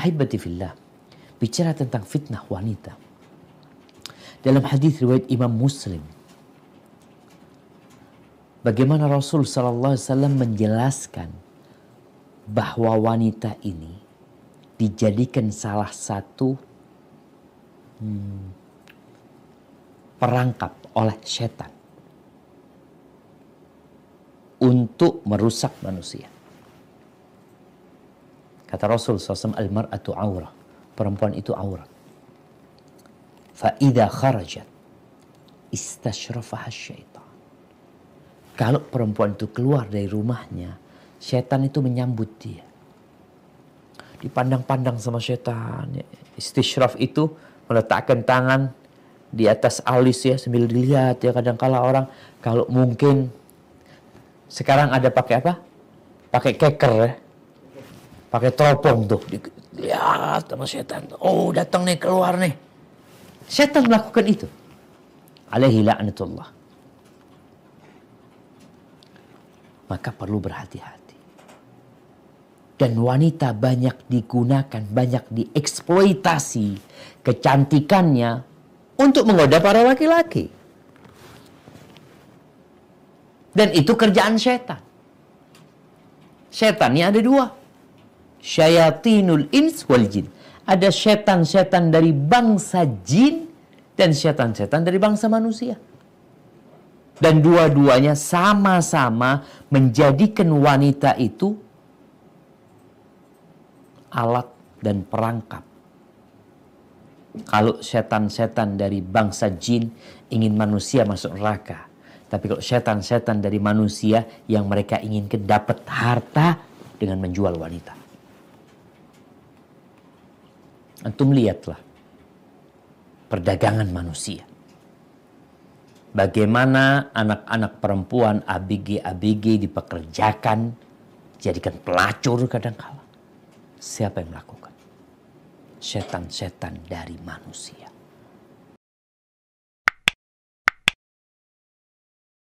Ahibati fillah, bicara tentang fitnah wanita. Dalam hadis riwayat Imam Muslim, bagaimana Rasul Sallallahu Alaihi Wasallam menjelaskan bahwa wanita ini dijadikan salah satu hmm, perangkap oleh setan untuk merusak manusia. Kata Rasul SAW, Al-mar'atu aurah. Perempuan itu aurat. Fa'idha kharajat. Istashrafaha syaitan. Kalau perempuan itu keluar dari rumahnya, syaitan itu menyambut dia. Dipandang-pandang sama syaitan. Ya. Istishraf itu meletakkan tangan di atas alis ya sambil dilihat ya kadangkala orang kalau mungkin sekarang ada pakai apa? Pakai keker ya pakai teropong tuh dilihat sama setan oh datang nih keluar nih setan melakukan itu alaihi la'natullah maka perlu berhati-hati dan wanita banyak digunakan banyak dieksploitasi kecantikannya untuk menggoda para laki-laki dan itu kerjaan setan setan setannya ada dua syayatinul ins wal jin. Ada setan-setan dari bangsa jin dan setan-setan dari bangsa manusia. Dan dua-duanya sama-sama menjadikan wanita itu alat dan perangkap. Kalau setan-setan dari bangsa jin ingin manusia masuk neraka. Tapi kalau setan-setan dari manusia yang mereka inginkan dapat harta dengan menjual wanita. Antum lihatlah perdagangan manusia. Bagaimana anak-anak perempuan abg-abg dipekerjakan, jadikan pelacur kadang kadangkala. Siapa yang melakukan? Setan-setan dari manusia.